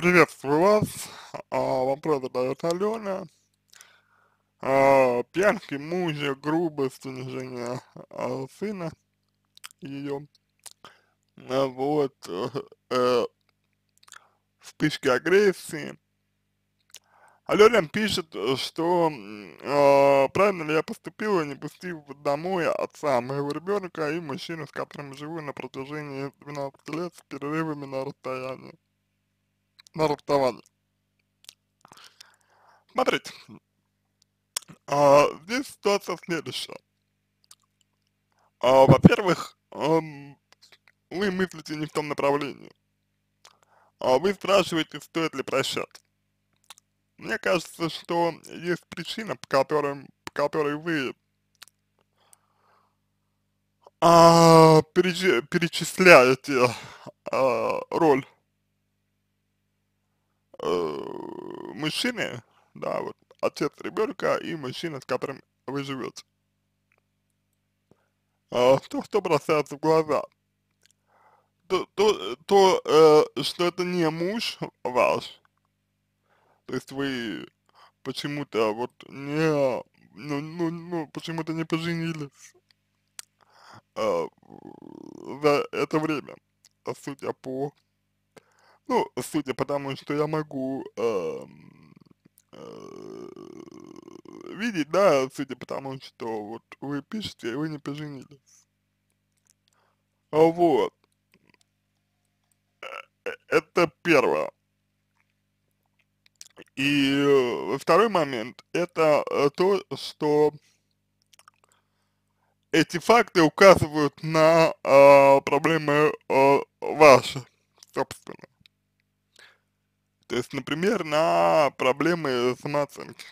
Приветствую вас. А, вопрос задает Алена. А, пьянки мужа, грубость, унижение а, сына ее. А, вот. А, вспышки агрессии. Алена пишет, что э, правильно ли я поступила, не пустив домой отца моего ребенка и мужчину, с которым живу на протяжении 12 лет с перерывами на расстоянии нарубтовали. Смотрите, а, здесь ситуация следующая. А, Во-первых, эм, вы мыслите не в том направлении. А вы спрашиваете, стоит ли прощать. Мне кажется, что есть причина, по которой, по которой вы а, перечисляете а, роль э, мужчины, да, вот отец а ребенка и мужчина, с которым вы живете. А то, что бросается в глаза. То, то, то э, что это не муж ваш. То есть вы почему-то вот не, ну, ну, ну, почему-то не поженились э, за это время, судя по ну, судя по тому, что я могу э, э, видеть, да, судя по тому, что вот вы пишете, и вы не поженились. А вот. Э, э, это первое. И э, второй момент, это то, что эти факты указывают на э, проблемы э, ваши, собственно. То есть, например, на проблемы самооценки.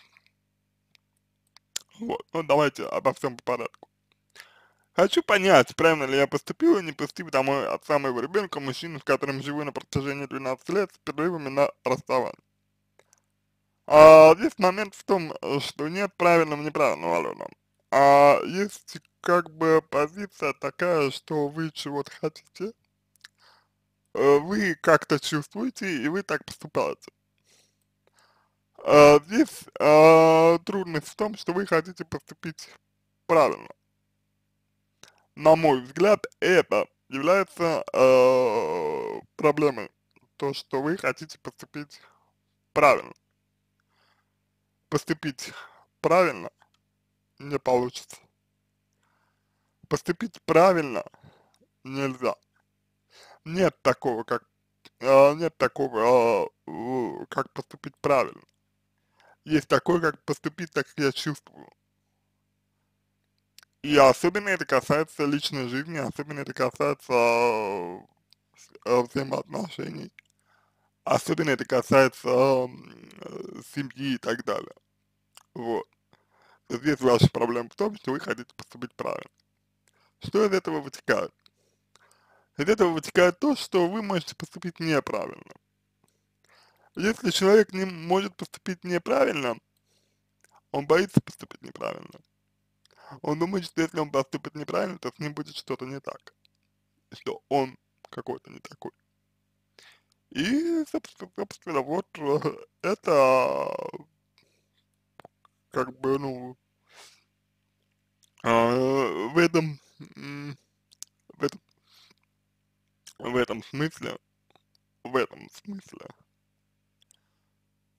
Вот, ну давайте обо всем по порядку. Хочу понять, правильно ли я поступил или не поступил домой от самого ребенка, мужчины, с которым живу на протяжении 12 лет, с перерывами на расставание. А, здесь момент в том, что нет правильного, неправильного, ну, Алена. Ну. А есть как бы позиция такая, что вы чего-то хотите, Э, вы как-то чувствуете, и вы так поступаете. А, здесь а, трудность в том, что вы хотите поступить правильно. На мой взгляд, это является а, проблемой, то, что вы хотите поступить правильно. Поступить правильно не получится. Поступить правильно нельзя нет такого, как а, нет такого, а, как поступить правильно. Есть такое, как поступить так, как я чувствую. И особенно это касается личной жизни, особенно это касается а, взаимоотношений, особенно это касается семьи и так далее. Вот. Здесь ваша проблема в том, что вы хотите поступить правильно. Что из этого вытекает? Из этого вытекает то, что вы можете поступить неправильно. Если человек не может поступить неправильно, он боится поступить неправильно. Он думает, что если он поступит неправильно, то с ним будет что-то не так. Что он какой-то не такой. И, собственно, собственно вот э, это как бы, ну, а, в этом, в этом в этом смысле, в этом смысле,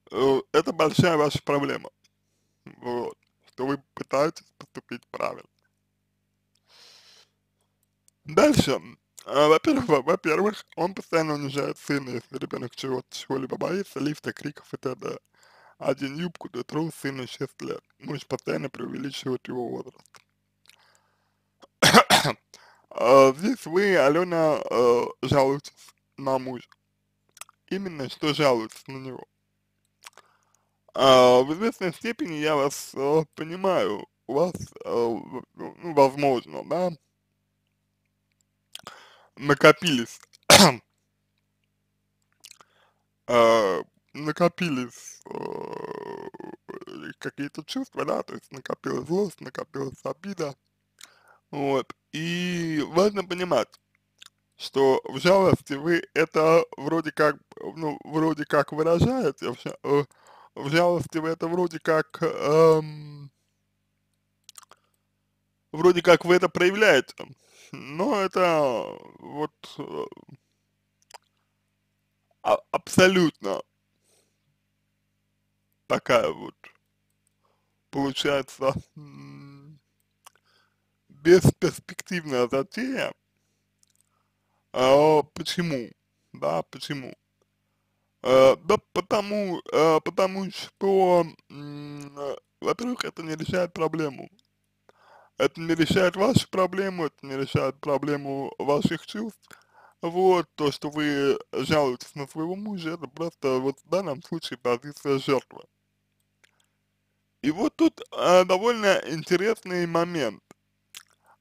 э, это большая ваша проблема, вот, что вы пытаетесь поступить правильно. Дальше, а, во-первых, во-первых, он постоянно унижает сына, если ребенок чего-то, чего-либо боится, лифта, криков и т.д. Один юбку дотру сыну 6 лет. Муж постоянно преувеличивает его возраст. А, здесь вы, Алена, э, а, жалуетесь на мужа. Именно что жалуетесь на него. А, в известной степени я вас понимаю, у вас, ну, возможно, да, накопились, накопились э, какие-то чувства, да, то есть накопилась злость, накопилась обида, вот, и важно понимать, что в жалости вы это вроде как, ну, вроде как выражаете, э, в, жалости вы это вроде как, эм, вроде как вы это проявляете, но это вот э, а, абсолютно такая вот получается бесперспективная затея. А почему? Да, почему? Э, да потому, э, потому что, во-первых, это не решает проблему. Это не решает вашу проблему, это не решает проблему ваших чувств. Вот, то, что вы жалуетесь на своего мужа, это просто вот в данном случае позиция жертвы. И вот тут э, довольно интересный момент.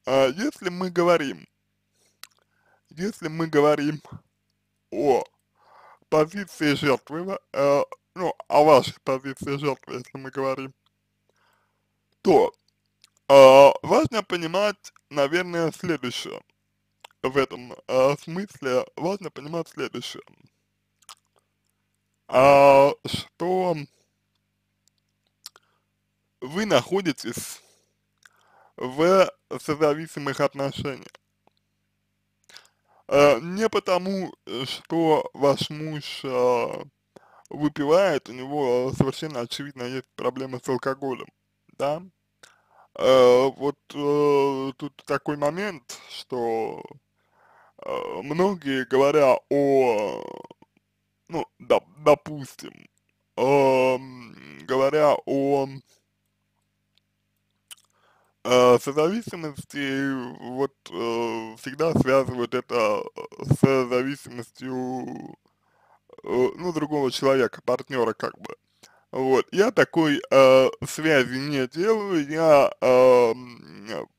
А, если мы говорим, если мы говорим о позиции жертвы, э, ну, о вашей позиции жертвы, если мы говорим, то э, важно понимать, наверное, следующее. В этом э, смысле важно понимать следующее. Э, что вы находитесь в созависимых отношениях. Э, не потому, что ваш муж э, выпивает, у него совершенно очевидно есть проблемы с алкоголем, да. Э, вот э, тут такой момент, что э, многие, говоря о, ну, доп, допустим, э, говоря о Э, зависимостью вот э, всегда связывают это э, с зависимостью, ну, другого человека, партнера как бы. Вот, я такой э, связи не делаю, я э,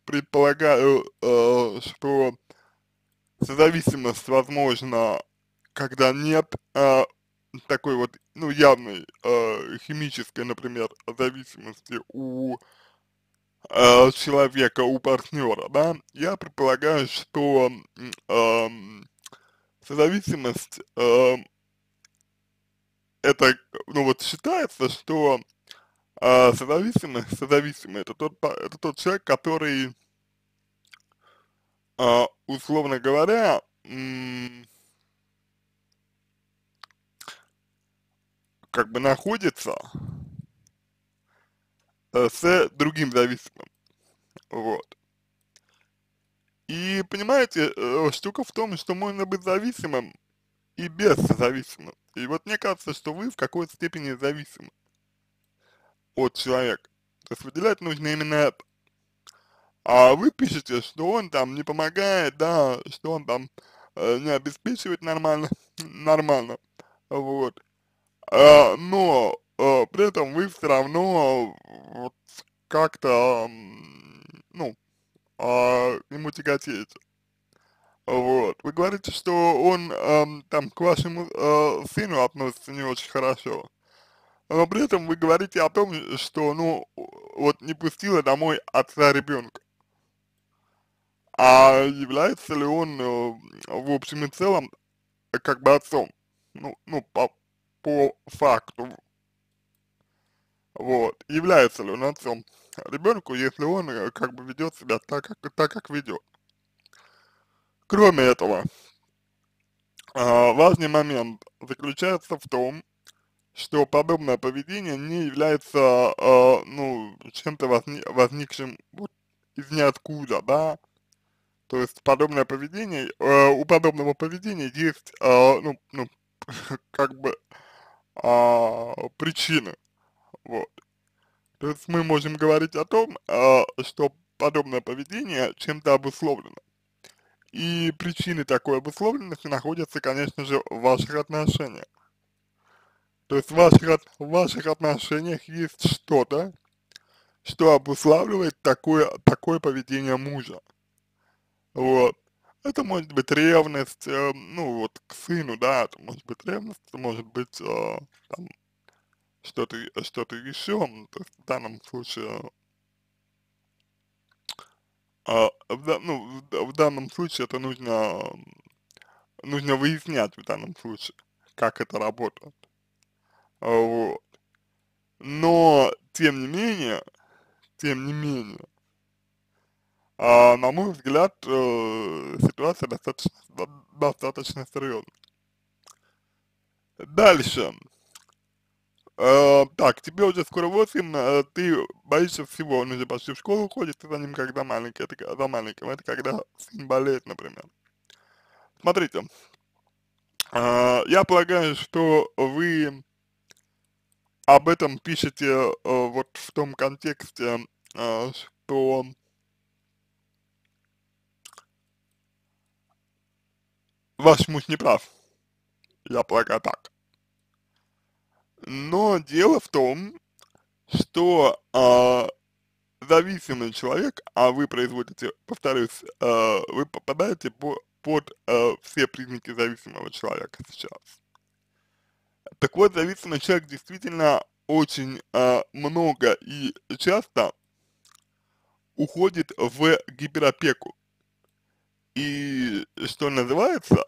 предполагаю, э, что зависимость возможно когда нет э, такой вот, ну, явной э, химической, например, зависимости у э, э, человека, у партнера, да, я предполагаю, что э, созависимость э, это, ну вот считается, что э, созависимый, созависимый это тот, это тот человек, который, э, условно говоря, э, как бы находится Э, с другим зависимым. Вот. И понимаете, э, штука в том, что можно быть зависимым и без зависимым. И вот мне кажется, что вы в какой-то степени зависимы от человека. То есть выделять нужно именно это. А вы пишете, что он там не помогает, да, что он там э, не обеспечивает нормально, нормально, вот. А, но Э, при этом вы все равно вот, как-то, ну, а, ему тяготеете. Вот. Вы говорите, что он э, там к вашему э, сыну относится не очень хорошо. Но при этом вы говорите о том, что, ну, вот не пустила домой отца ребенка. А является ли он э, в общем и целом э, как бы отцом? Ну, ну по, по факту является ли он отцом ребенку, если он э, как бы ведет себя так, как, так, как ведет. Кроме этого, а, важный момент заключается в том, что подобное поведение не является, а, ну, чем-то возникшим вот из ниоткуда, да, то есть подобное поведение, э, у подобного поведения есть, а, ну, ну, как бы э, причины, вот, то есть мы можем говорить о том, а, что подобное поведение чем-то обусловлено. И причины такой обусловленности находятся, конечно же, в ваших отношениях. То есть в ваших, в ваших отношениях есть что-то, что обуславливает такое, такое поведение мужа. Вот. Это может быть ревность, э, ну вот, к сыну, да, это может быть ревность, это может быть э, там, что-то что, -то, еще, в данном случае, а, а в, ну, в данном случае это нужно, нужно выяснять в данном случае, как это работает. А, вот. Но, тем не менее, тем не менее, а, на мой взгляд, э, ситуация достаточно, достаточно серьезная. Дальше. Э, так, тебе уже скоро 8, э, ты боишься всего, он уже почти в школу ходит, ты за ним когда маленький, это когда маленьким, это когда сын болеет, например. Смотрите, э, я полагаю, что вы об этом пишете э, вот в том контексте, э, что ваш муж не прав. Я полагаю так. Но дело в том, что а, зависимый человек, а вы производите, повторюсь, а, вы попадаете по, под а, все признаки зависимого человека сейчас. Так вот, зависимый человек действительно очень а, много и часто уходит в гиперопеку. И, что называется,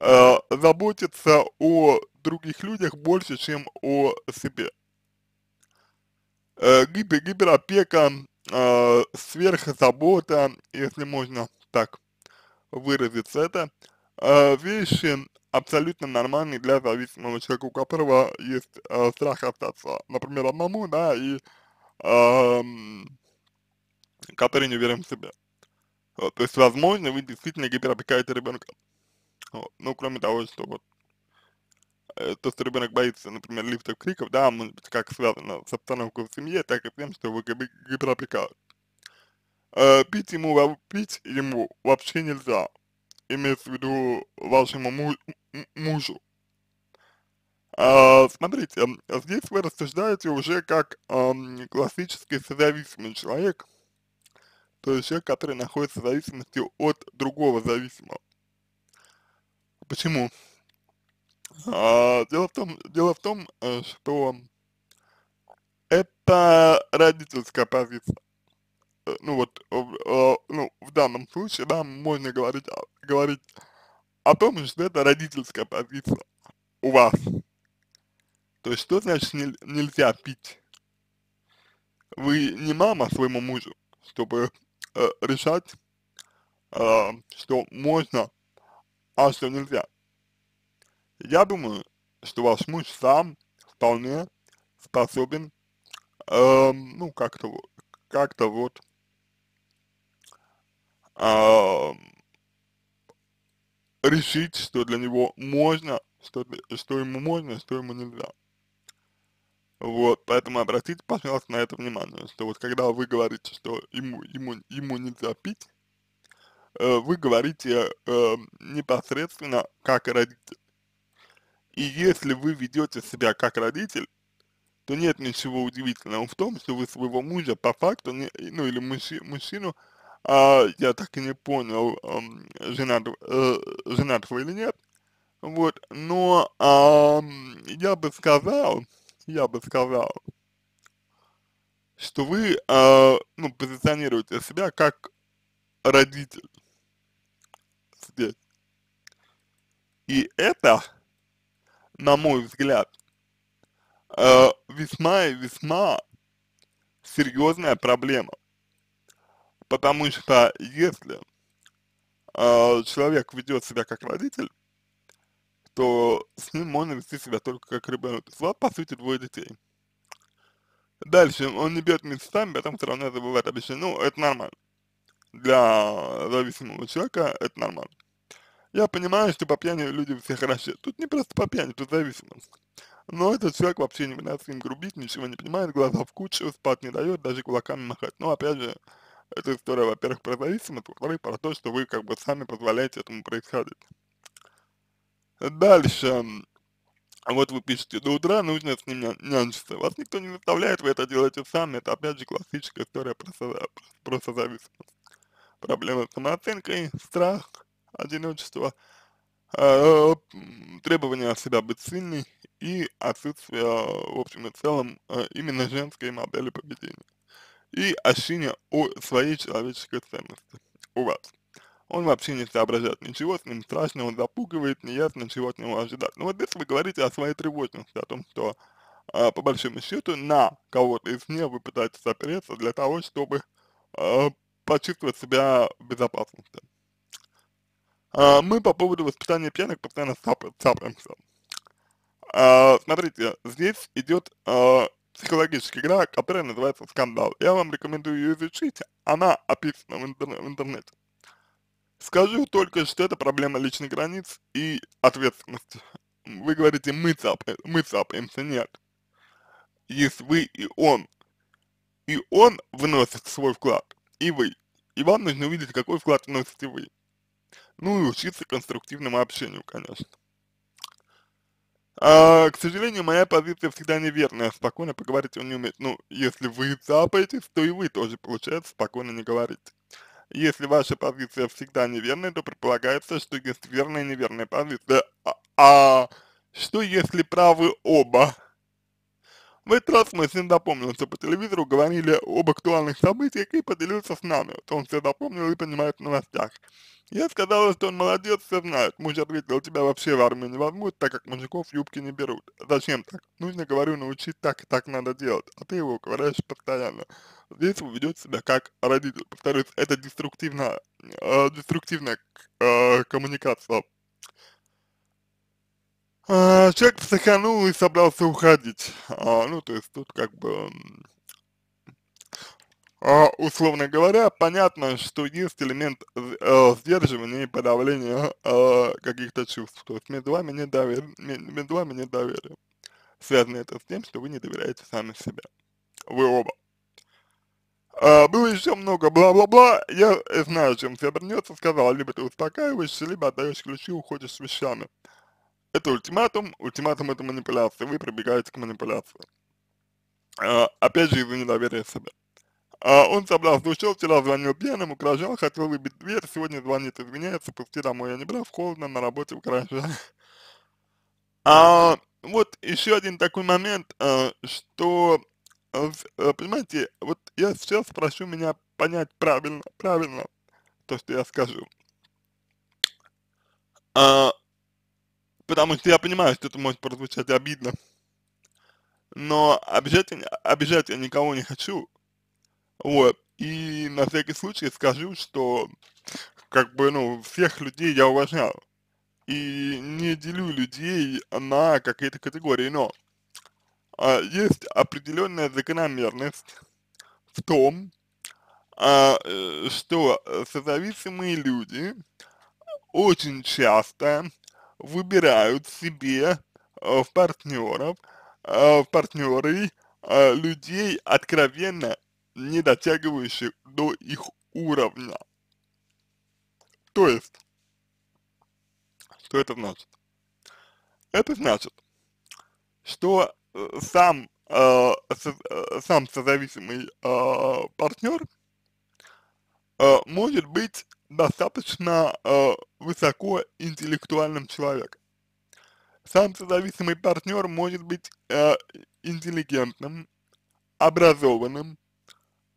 э, заботится о других людях больше, чем о себе. Э, гипер, гиперопека, э, сверхзабота, если можно так выразиться, это э, вещи абсолютно нормальные для зависимого человека, у которого есть э, страх остаться, например, одному, да, и э, который не уверен в себя. Вот, то есть, возможно, вы действительно гиперопекаете ребенка. Вот. Ну, кроме того, что вот Э, то, что ребенок боится, например, лифтов, криков, да, может быть, как связано с обстановкой в семье, так и с тем, что вы гиперопекают. Э, пить, ему, пить ему вообще нельзя, имеется в виду вашему му мужу. Э, смотрите, здесь вы рассуждаете уже как э, классический созависимый человек, то есть человек, который находится в зависимости от другого зависимого. Почему? А, дело в том, дело в том, э, что это родительская позиция. Э, ну вот, э, ну, в данном случае, да, можно говорить, говорить о том, что это родительская позиция у вас. То есть, что значит нельзя пить? Вы не мама своему мужу, чтобы решать, что можно, а что нельзя я думаю, что ваш муж сам вполне способен, э, ну, как-то как-то вот э, решить, что для него можно, что, что ему можно, а что ему нельзя. Вот, поэтому обратите, пожалуйста, на это внимание, что вот когда вы говорите, что ему, ему, ему нельзя пить, э, вы говорите э, непосредственно как родитель. И если вы ведете себя как родитель, то нет ничего удивительного в том, что вы своего мужа по факту, не, ну или мужчи, мужчину, а, я так и не понял, а, женат, вы или нет, вот, но а, я бы сказал, я бы сказал, что вы, а, ну, позиционируете себя как родитель здесь. И это на мой взгляд, э, весьма и весьма серьезная проблема. Потому что если э, человек ведет себя как родитель, то с ним можно вести себя только как ребенок. У по сути, двое детей. Дальше, он не бьет местами, потом все равно забывает обещание. Ну, это нормально. Для зависимого человека это нормально. Я понимаю, что по пьяни люди все хороши. Тут не просто по пьяни, тут зависимость. Но этот человек вообще не выносит им грубить, ничего не понимает, глаза в кучу, спать не дает, даже кулаками махать. Но опять же, эта история, во-первых, про зависимость, во-вторых, про то, что вы как бы сами позволяете этому происходить. Дальше. Вот вы пишете, до утра нужно с ним нянчиться. Вас никто не заставляет, вы это делаете сами. Это опять же классическая история про, соза про созависимость. Проблемы с самооценкой, страх, одиночество, э, а, требование от себя быть сильной и отсутствие, в общем и целом, а, именно женской модели поведения. И ощущение о своей человеческой ценности у вас. Он вообще не соображает ничего, с ним страшно, он запугивает, неясно, чего от него ожидать. Но ну, вот здесь вы говорите о своей тревожности, о том, что э, по большому счету на кого-то из них вы пытаетесь опереться для того, чтобы э, почувствовать себя в безопасности. А, мы по поводу воспитания пьяных постоянно цап цапаемся. А, смотрите, здесь идет а, психологическая игра, которая называется «Скандал». Я вам рекомендую ее изучить, она описана в, интер в интернете. Скажу только, что это проблема личных границ и ответственности. Вы говорите «мы, цапаем, мы цапаемся», нет. Есть вы и он. И он вносит свой вклад, и вы. И вам нужно увидеть, какой вклад вносите вы. Ну и учиться конструктивному общению, конечно. А, к сожалению, моя позиция всегда неверная. Спокойно поговорить он не умеет. Ну, если вы цапаетесь, то и вы тоже, получается, спокойно не говорите. Если ваша позиция всегда неверная, то предполагается, что есть верная и неверная позиция. А, а что если правы оба? В этот раз мой сын запомнил, что по телевизору говорили об актуальных событиях и поделился с нами, что он все запомнил и понимает в новостях. Я сказала, что он молодец, все знает. Муж ответил, тебя вообще в армию не возьмут, так как мужиков юбки не берут. Зачем так? Нужно, говорю, научить так и так надо делать, а ты его ковыряешь постоянно. Здесь он ведет себя как родитель. Повторюсь, это деструктивная, э, деструктивная э, коммуникация. А, человек психанул и собрался уходить. А, ну, то есть тут как бы, а, условно говоря, понятно, что есть элемент э, сдерживания и подавления э, каких-то чувств. То есть между вами недоверие, между вами недоверие. Связано это с тем, что вы не доверяете сами себе. Вы оба. Uh, было еще много бла-бла-бла, я э, знаю, чем все обернется, сказал либо ты успокаиваешься, либо отдаешь ключи уходишь с вещами. Это ультиматум, ультиматум это манипуляция, вы прибегаете к манипуляции. А, опять же из-за недоверия себе. А, он собрал душил, вчера звонил пьяным, угрожал, хотел выбить дверь, сегодня звонит, извиняется, пусти домой, я не брал, холодно, на работе угрожал. А, вот еще один такой момент, а, что, а, а, понимаете, вот я сейчас прошу меня понять правильно, правильно то, что я скажу. А, Потому что я понимаю, что это может прозвучать обидно. Но обижать, обижать я никого не хочу. Вот. И на всякий случай скажу, что как бы, ну, всех людей я уважаю. И не делю людей на какие-то категории, но а, есть определенная закономерность в том, а, э, что созависимые люди очень часто выбирают себе э, в партнеров, э, в партнеры э, людей, откровенно не дотягивающих до их уровня. То есть, что это значит? Это значит, что сам, э, сам созависимый э, партнер э, может быть достаточно э, высоко интеллектуальным человеком. Сам созависимый партнер может быть э, интеллигентным, образованным,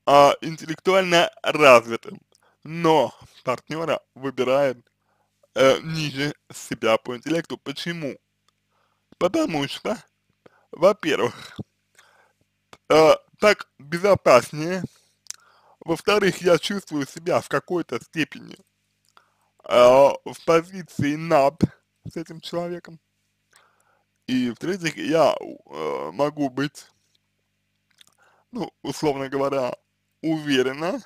э, интеллектуально развитым, но партнера выбирает э, ниже себя по интеллекту. Почему? Потому что, во-первых, э, так безопаснее во-вторых, я чувствую себя в какой-то степени э, в позиции над с этим человеком. И в-третьих, я э, могу быть, ну, условно говоря, уверена,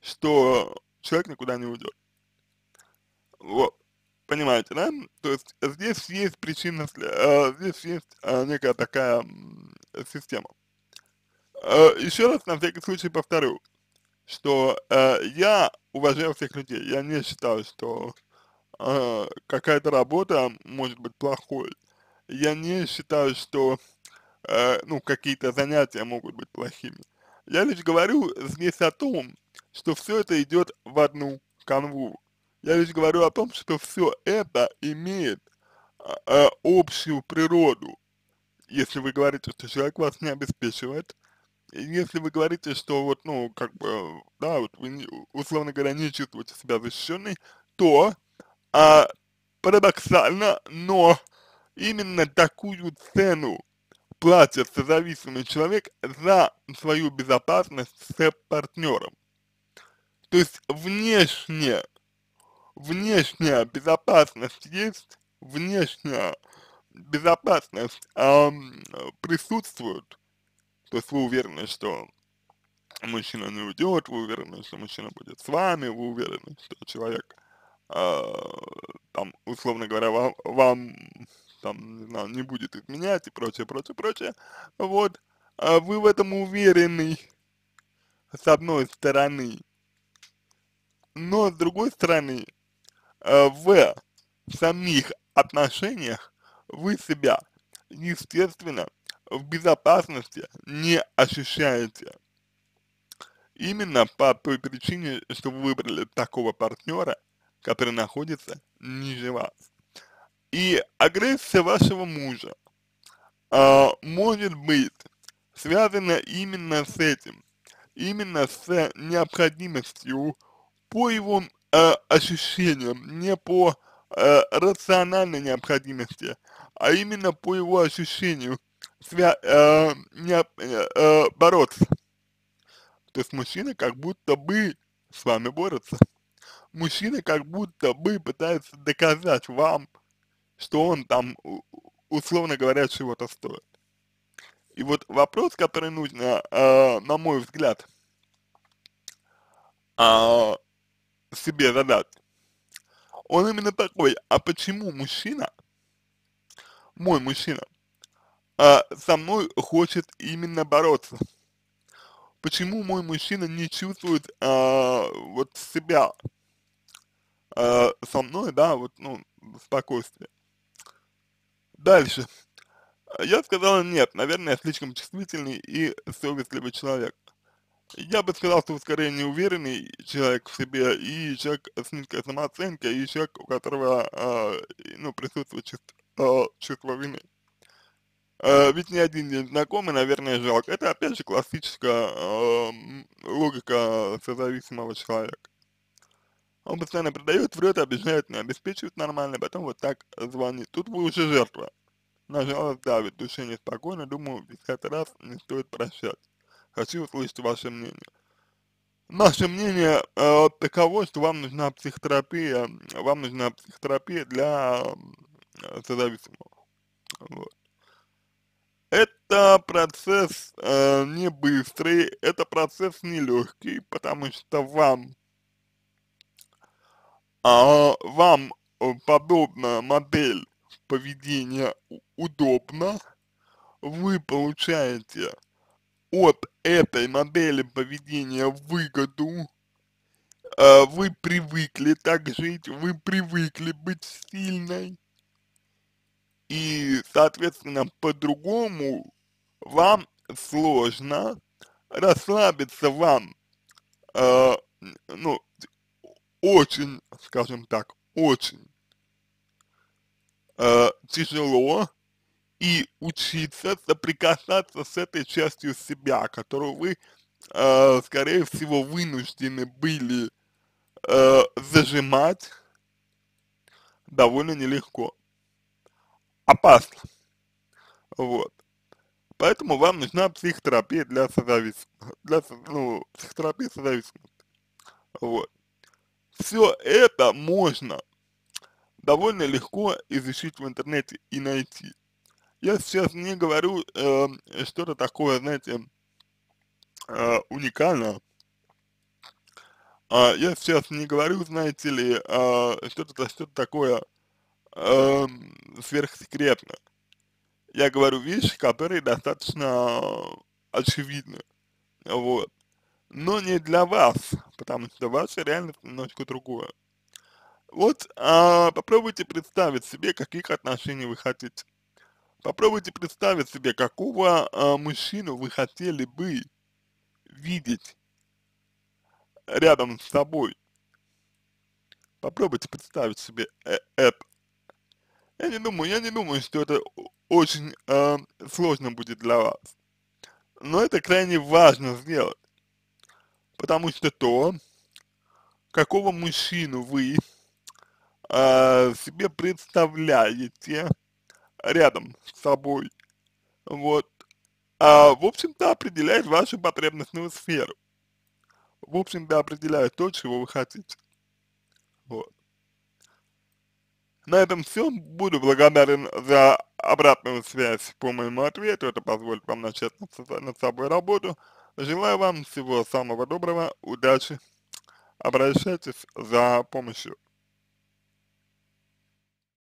что человек никуда не уйдет. Вот. Понимаете, да? То есть здесь есть причина, э, здесь есть э, некая такая э, система. еще раз на всякий случай повторю, что э, я уважаю всех людей, я не считаю, что э, какая-то работа может быть плохой, я не считаю, что э, ну какие-то занятия могут быть плохими. Я лишь говорю здесь о том, что все это идет в одну канву. Я лишь говорю о том, что все это имеет э, общую природу. Если вы говорите, что человек вас не обеспечивает, если вы говорите, что вот, ну, как бы, да, вот вы, условно говоря, не чувствуете себя защищенной, то а, парадоксально, но именно такую цену платит зависимый человек за свою безопасность с партнером. То есть внешне, внешняя безопасность есть, внешняя безопасность эм, присутствует, то есть вы уверены, что мужчина не уйдет, вы уверены, что мужчина будет с вами, вы уверены, что человек, э, там, условно говоря, вам, вам там, не знаю, не будет изменять и прочее, прочее, прочее. Вот, э, вы в этом уверены, с одной стороны. Но с другой стороны, э, в самих отношениях вы себя, естественно, в безопасности не ощущаете. Именно по той причине, что вы выбрали такого партнера, который находится ниже вас. И агрессия вашего мужа э, может быть связана именно с этим, именно с необходимостью по его э, ощущениям, не по э, рациональной необходимости, а именно по его ощущению – свя э, не, э, бороться. То есть мужчина как будто бы с вами борется. Мужчина как будто бы пытается доказать вам, что он там, условно говоря, чего-то стоит. И вот вопрос, который нужно, э, на мой взгляд, э, себе задать, он именно такой, а почему мужчина, мой мужчина, а, со мной хочет именно бороться. Почему мой мужчина не чувствует а, вот себя а, со мной, да, вот, ну, спокойствие. Дальше. Я сказала нет, наверное, я слишком чувствительный и совестливый человек. Я бы сказал, что скорее неуверенный человек в себе и человек с низкой самооценкой, и человек, у которого, э, ну, присутствует чувство, э, чувство вины э, ведь ни один не знакомый, наверное, жалко. Это, опять же, классическая э, логика созависимого человека. Он постоянно продает, врет, обижает, не обеспечивает нормально, потом вот так звонит. Тут вы уже жертва. На жалость давит, душе неспокойно, думаю, в десятый раз не стоит прощать. Хочу услышать ваше мнение. Наше мнение э, таково, что вам нужна психотерапия, вам нужна психотерапия для э, созависимого. Вот. Это процесс э, не быстрый, это процесс нелегкий, потому что вам, а, э, вам подобная модель поведения удобна, вы получаете от этой модели поведения выгоду, э, вы привыкли так жить, вы привыкли быть сильной, и, соответственно, по-другому вам сложно, расслабиться вам, э, ну, очень, скажем так, очень э, тяжело и учиться соприкасаться с этой частью себя, которую вы, э, скорее всего, вынуждены были э, зажимать довольно нелегко опасно. Вот. Поэтому вам нужна психотерапия для созависимости, для, ну, психотерапия созависимости, Вот. Все это можно довольно легко изучить в интернете и найти. Я сейчас не говорю э, что-то такое, знаете, э, уникальное. Э, я сейчас не говорю, знаете ли, э, что-то что такое э, сверхсекретно. Я говорю вещи, которые достаточно очевидны, вот. Но не для вас, потому что ваша реальность немножко другое. Вот а, попробуйте представить себе, каких отношений вы хотите. Попробуйте представить себе, какого а, мужчину вы хотели бы видеть рядом с собой. Попробуйте представить себе э, это. Я не думаю, я не думаю, что это очень э, сложно будет для вас. Но это крайне важно сделать. Потому что то, какого мужчину вы э, себе представляете рядом с собой, вот, а, в общем-то, определяет вашу потребностную сферу. В общем-то, определяет то, чего вы хотите. На этом все. Буду благодарен за обратную связь по моему ответу. Это позволит вам начать над собой работу. Желаю вам всего самого доброго, удачи. Обращайтесь за помощью.